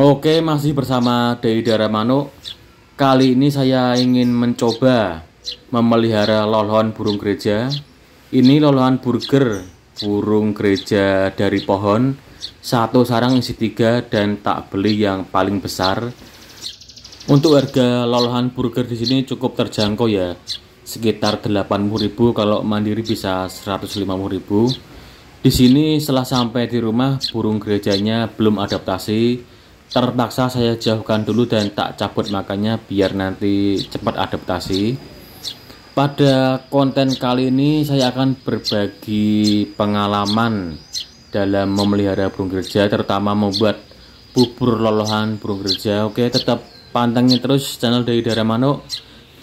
Oke, masih bersama Dewi Daramano. Kali ini saya ingin mencoba memelihara lolohan burung gereja. Ini lolohan burger, burung gereja dari pohon. Satu sarang isi tiga dan tak beli yang paling besar. Untuk harga lolohan burger di sini cukup terjangkau ya. Sekitar ribu kalau mandiri bisa 150.000. Di sini setelah sampai di rumah burung gerejanya belum adaptasi terpaksa saya jauhkan dulu dan tak cabut makanya biar nanti cepat adaptasi pada konten kali ini saya akan berbagi pengalaman dalam memelihara burung gereja terutama membuat bubur lolohan burung gereja oke tetap pantengin terus channel dari daerah Manuk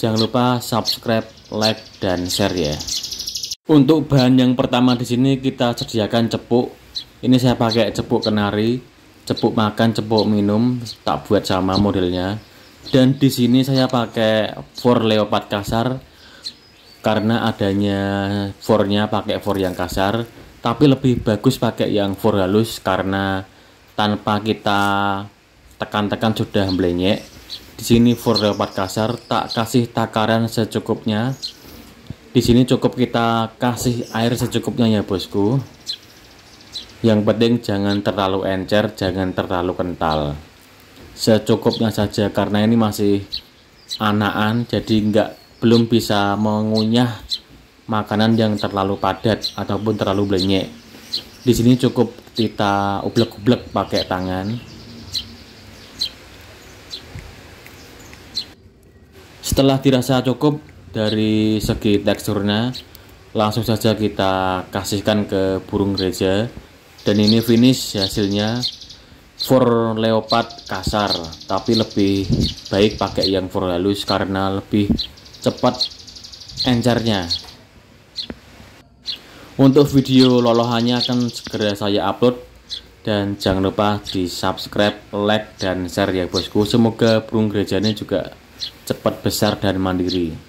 jangan lupa subscribe like dan share ya untuk bahan yang pertama di sini kita sediakan cepuk ini saya pakai cepuk kenari cepuk makan cepuk minum tak buat sama modelnya dan di sini saya pakai for leopard kasar karena adanya fornya pakai for yang kasar tapi lebih bagus pakai yang for halus karena tanpa kita tekan-tekan sudah melenyek di sini for leopard kasar tak kasih takaran secukupnya di sini cukup kita kasih air secukupnya ya bosku yang penting jangan terlalu encer, jangan terlalu kental. Secukupnya saja karena ini masih anakan jadi nggak belum bisa mengunyah makanan yang terlalu padat ataupun terlalu blenyek. Di sini cukup kita ublek-ublek pakai tangan. Setelah dirasa cukup dari segi teksturnya, langsung saja kita kasihkan ke burung gereja dan ini finish hasilnya for leopard kasar tapi lebih baik pakai yang for halus karena lebih cepat encernya untuk video lolohannya akan segera saya upload dan jangan lupa di subscribe, like, dan share ya bosku semoga burung gerejanya juga cepat besar dan mandiri